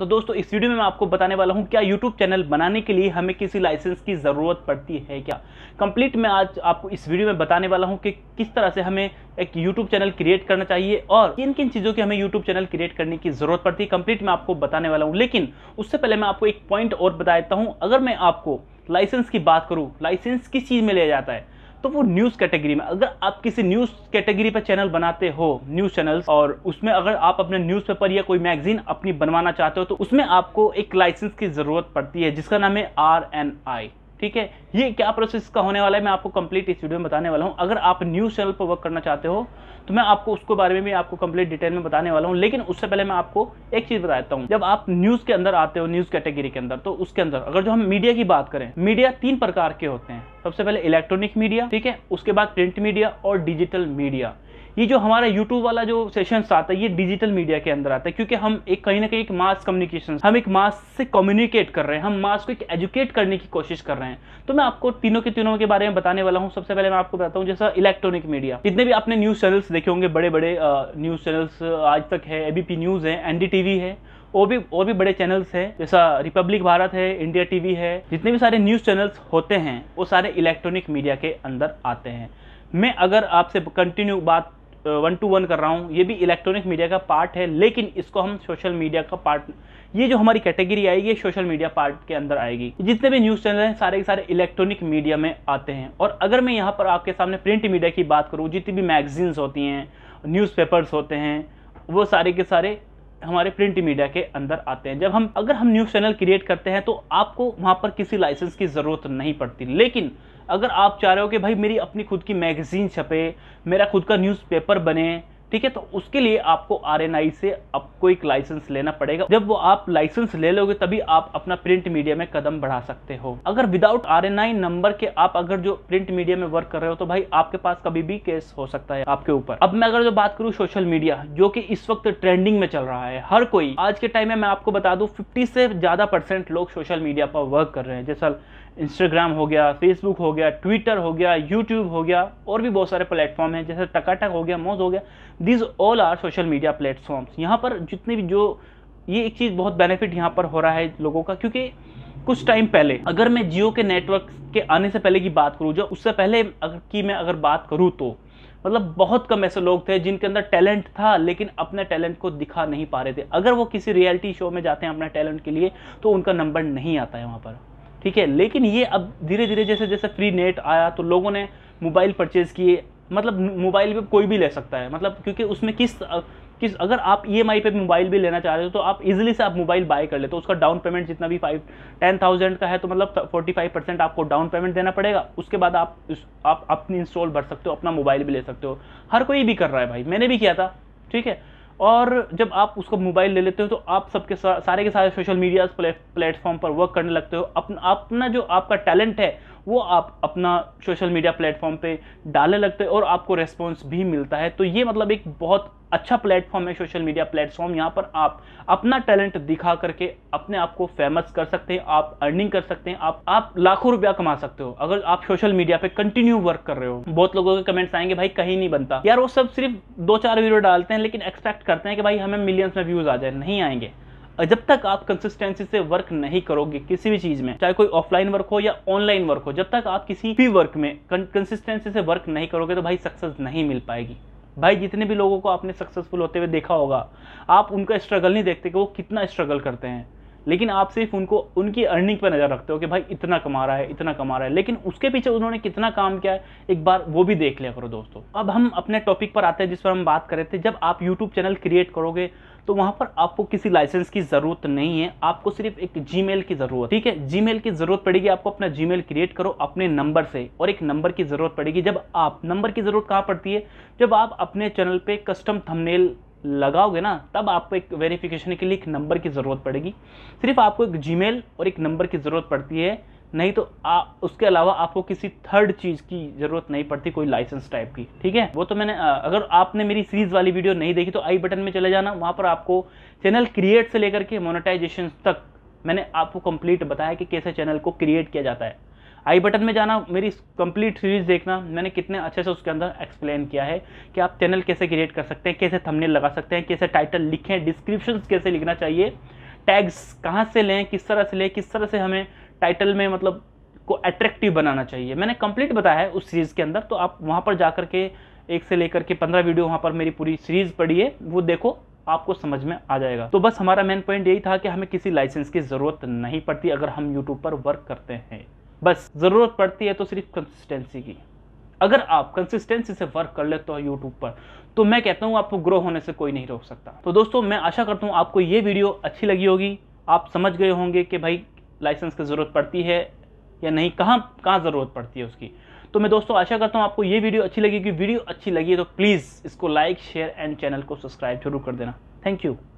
तो दोस्तों इस वीडियो में मैं आपको बताने वाला हूं क्या YouTube चैनल बनाने के लिए हमें किसी लाइसेंस की ज़रूरत पड़ती है क्या कंप्लीट मैं आज आपको इस वीडियो में बताने वाला हूं कि किस तरह से हमें एक YouTube चैनल क्रिएट करना चाहिए और किन किन चीज़ों की हमें YouTube चैनल क्रिएट करने की ज़रूरत पड़ती है कंप्लीट मैं आपको बताने वाला हूँ लेकिन उससे पहले मैं आपको एक पॉइंट और बता देता हूँ अगर मैं आपको लाइसेंस की बात करूँ लाइसेंस किस चीज़ में लिया जाता है तो वो न्यूज़ कैटेगरी में अगर आप किसी न्यूज़ कैटेगरी पर चैनल बनाते हो न्यूज़ चैनल और उसमें अगर आप अपने न्यूज़पेपर या कोई मैगजीन अपनी बनवाना चाहते हो तो उसमें आपको एक लाइसेंस की ज़रूरत पड़ती है जिसका नाम है आर एन आई ठीक है ये क्या प्रोसेस का होने वाला है मैं आपको कंप्लीट इस वीडियो में बताने वाला हूँ अगर आप न्यूज़ चैनल पर वर्क करना चाहते हो तो मैं आपको उसके बारे में भी आपको कंप्लीट डिटेल में बताने वाला हूँ लेकिन उससे पहले मैं आपको एक चीज़ बता देता हूँ जब आप न्यूज़ के अंदर आते हो न्यूज़ कैटेगरी के अंदर तो उसके अंदर अगर जो हम मीडिया की बात करें मीडिया तीन प्रकार के होते हैं सबसे पहले इलेक्ट्रॉनिक मीडिया ठीक है उसके बाद प्रिंट मीडिया और डिजिटल मीडिया ये जो हमारा यूट्यूब वाला जो सेशन आता है ये डिजिटल मीडिया के अंदर आता है क्योंकि हम एक कहीं ना कहीं एक मास कम्युनिकेशन हम एक मास से कम्युनिकेट कर रहे हैं हम मास को एक एजुकेट करने की कोशिश कर रहे हैं तो मैं आपको तीनों के तीनों के बारे में बताने वाला हूँ सबसे पहले मैं आपको बताता हूँ जैसा इलेक्ट्रॉनिक मीडिया जितने भी आपने न्यूज़ चैनल्स देखे होंगे बड़े बड़े न्यूज़ चैनल्स आज तक है एबीपी न्यूज़ है एनडीटीवी है और भी और भी बड़े चैनल्स हैं जैसा रिपब्लिक भारत है इंडिया टीवी है जितने भी सारे न्यूज़ चैनल्स होते हैं वो सारे इलेक्ट्रॉनिक मीडिया के अंदर आते हैं मैं अगर आपसे कंटिन्यू बात वन टू वन कर रहा हूँ ये भी इलेक्ट्रॉनिक मीडिया का पार्ट है लेकिन इसको हम सोशल मीडिया का पार्ट ये जो हमारी कैटेगरी आएगी ये सोशल मीडिया पार्ट के अंदर आएगी जितने भी न्यूज़ चैनल हैं सारे के सारे इलेक्ट्रॉनिक मीडिया में आते हैं और अगर मैं यहाँ पर आपके सामने प्रिंट मीडिया की बात करूँ जितनी भी मैगजीन्स होती हैं न्यूज़पेपर्स होते हैं वो सारे के सारे हमारे प्रिंट मीडिया के अंदर आते हैं जब हम अगर हम न्यूज़ चैनल क्रिएट करते हैं तो आपको वहाँ पर किसी लाइसेंस की ज़रूरत नहीं पड़ती लेकिन अगर आप चाह रहे हो कि भाई मेरी अपनी खुद की मैगज़ीन छपे मेरा खुद का न्यूज़पेपर बने ठीक है तो उसके लिए आपको आर से आपको एक लाइसेंस लेना पड़ेगा जब वो आप लाइसेंस ले लोगे तभी आप अपना प्रिंट मीडिया में कदम बढ़ा सकते हो अगर विदाउट आर नंबर के आप अगर जो प्रिंट मीडिया में वर्क कर रहे हो तो भाई आपके पास कभी भी केस हो सकता है आपके ऊपर अब मैं अगर जो बात करूँ सोशल मीडिया जो कि इस वक्त ट्रेंडिंग में चल रहा है हर कोई आज के टाइम में मैं आपको बता दू फिफ्टी से ज्यादा परसेंट लोग सोशल मीडिया पर वर्क कर रहे हैं जैसा इंस्टाग्राम हो गया फेसबुक हो गया ट्विटर हो गया यूट्यूब हो गया और भी बहुत सारे प्लेटफॉर्म हैं जैसे टकाटक हो गया मोज हो गया these all are social media platforms यहाँ पर जितने भी जो ये एक चीज़ बहुत बेनिफिट यहाँ पर हो रहा है लोगों का क्योंकि कुछ टाइम पहले अगर मैं जियो के नेटवर्क के आने से पहले की बात करूँ जो उससे पहले अगर की मैं अगर बात करूँ तो मतलब बहुत कम ऐसे लोग थे जिनके अंदर टैलेंट था लेकिन अपने टैलेंट को दिखा नहीं पा रहे थे अगर वो किसी रियलिटी शो में जाते हैं अपने टैलेंट के लिए तो उनका नंबर नहीं आता है वहाँ पर ठीक है लेकिन ये अब धीरे धीरे जैसे जैसे फ्री नेट आया तो लोगों ने मोबाइल परचेज़ किए मतलब मोबाइल पे कोई भी ले सकता है मतलब क्योंकि उसमें किस किस अगर आप ई एम आई पे मोबाइल भी लेना चाह रहे हो तो आप इजीली से आप मोबाइल बाय कर लेते हो उसका डाउन पेमेंट जितना भी फाइव टेन थाउजेंड का है तो मतलब फोर्टी फाइव परसेंट आपको डाउन पेमेंट देना पड़ेगा उसके बाद आप आप अपनी इंस्टॉल भर सकते हो अपना मोबाइल भी ले सकते हो हर कोई भी कर रहा है भाई मैंने भी किया था ठीक है और जब आप उसको मोबाइल ले लेते हो तो आप सबके सारे के सारे सोशल मीडिया प्लेटफॉर्म पर वर्क करने लगते हो अपना अपना जो आपका टैलेंट है वो आप अपना सोशल मीडिया प्लेटफॉर्म पे डालने लगते हैं और आपको रेस्पॉन्स भी मिलता है तो ये मतलब एक बहुत अच्छा प्लेटफॉर्म है सोशल मीडिया प्लेटफॉर्म यहाँ पर आप अपना टैलेंट दिखा करके अपने आप को फेमस कर सकते हैं आप अर्निंग कर सकते हैं आप आप लाखों रुपया कमा सकते हो अगर आप सोशल मीडिया पे कंटिन्यू वर्क कर रहे हो बहुत लोगों के कमेंट्स आएंगे भाई कहीं नहीं बनता यार वो सब सिर्फ दो चार वीडियो डालते हैं लेकिन एक्सपेक्ट करते हैं कि भाई हमें मिलियंस में व्यूज आ जाए नहीं आएंगे जब तक आप कंसिस्टेंसी से वर्क नहीं करोगे किसी भी चीज में चाहे कोई ऑफलाइन वर्क हो या ऑनलाइन वर्क हो जब तक आप किसी भी वर्क में कंसिस्टेंसी से वर्क नहीं करोगे तो भाई सक्सेस नहीं मिल पाएगी भाई जितने भी लोगों को आपने सक्सेसफुल होते हुए देखा होगा आप उनका स्ट्रगल नहीं देखते कि वो कितना स्ट्रगल करते हैं लेकिन आप सिर्फ उनको उनकी अर्निंग पर नज़र रखते हो कि भाई इतना कमा रहा है इतना कमा रहा है लेकिन उसके पीछे उन्होंने कितना काम किया है एक बार वो भी देख लिया करो दोस्तों अब हम अपने टॉपिक पर आते हैं जिस पर हम बात कर रहे थे जब आप यूट्यूब चैनल क्रिएट करोगे तो वहाँ पर आपको किसी लाइसेंस की ज़रूरत नहीं है आपको सिर्फ एक जीमेल की ज़रूरत ठीक है जीमेल की ज़रूरत पड़ेगी आपको अपना जीमेल क्रिएट करो अपने नंबर से और एक नंबर की ज़रूरत पड़ेगी जब आप नंबर की ज़रूरत कहाँ पड़ती है जब आप अपने चैनल पर कस्टम थमनेल लगाओगे ना तब आपको एक वेरिफिकेशन के लिए एक नंबर की ज़रूरत पड़ेगी सिर्फ आपको एक जीमेल और एक नंबर की ज़रूरत पड़ती है नहीं तो आ, उसके अलावा आपको किसी थर्ड चीज़ की ज़रूरत नहीं पड़ती कोई लाइसेंस टाइप की ठीक है वो तो मैंने अगर आपने मेरी सीरीज़ वाली वीडियो नहीं देखी तो आई बटन में चले जाना वहाँ पर आपको चैनल क्रिएट से लेकर के मोनेटाइजेशन तक मैंने आपको कंप्लीट बताया कि कैसे चैनल को क्रिएट किया जाता है आई बटन में जाना मेरी कंप्लीट सीरीज देखना मैंने कितने अच्छे से उसके अंदर एक्सप्लेन किया है कि आप चैनल कैसे क्रिएट कर सकते हैं कैसे थंबनेल लगा सकते हैं कैसे टाइटल लिखें डिस्क्रिप्शन कैसे लिखना चाहिए टैग्स कहाँ से लें किस तरह से लें किस तरह से हमें टाइटल में मतलब को अट्रैक्टिव बनाना चाहिए मैंने कंप्लीट बताया है उस सीरीज़ के अंदर तो आप वहाँ पर जा के एक से लेकर के पंद्रह वीडियो वहाँ पर मेरी पूरी सीरीज़ पड़ी है वो देखो आपको समझ में आ जाएगा तो बस हमारा मेन पॉइंट यही था कि हमें किसी लाइसेंस की ज़रूरत नहीं पड़ती अगर हम यूट्यूब पर वर्क करते हैं बस ज़रूरत पड़ती है तो सिर्फ कंसिस्टेंसी की अगर आप कंसिस्टेंसी से वर्क कर लेते हो यूट्यूब पर तो मैं कहता हूँ आपको ग्रो होने से कोई नहीं रोक सकता तो दोस्तों मैं आशा करता हूँ आपको ये वीडियो अच्छी लगी होगी आप समझ गए होंगे कि भाई लाइसेंस की ज़रूरत पड़ती है या नहीं कहाँ कहाँ ज़रूरत पड़ती है उसकी तो मैं दोस्तों आशा करता हूँ आपको ये वीडियो अच्छी लगी कि वीडियो अच्छी लगी है तो प्लीज़ इसको लाइक शेयर एंड चैनल को सब्सक्राइब जरूर कर देना थैंक यू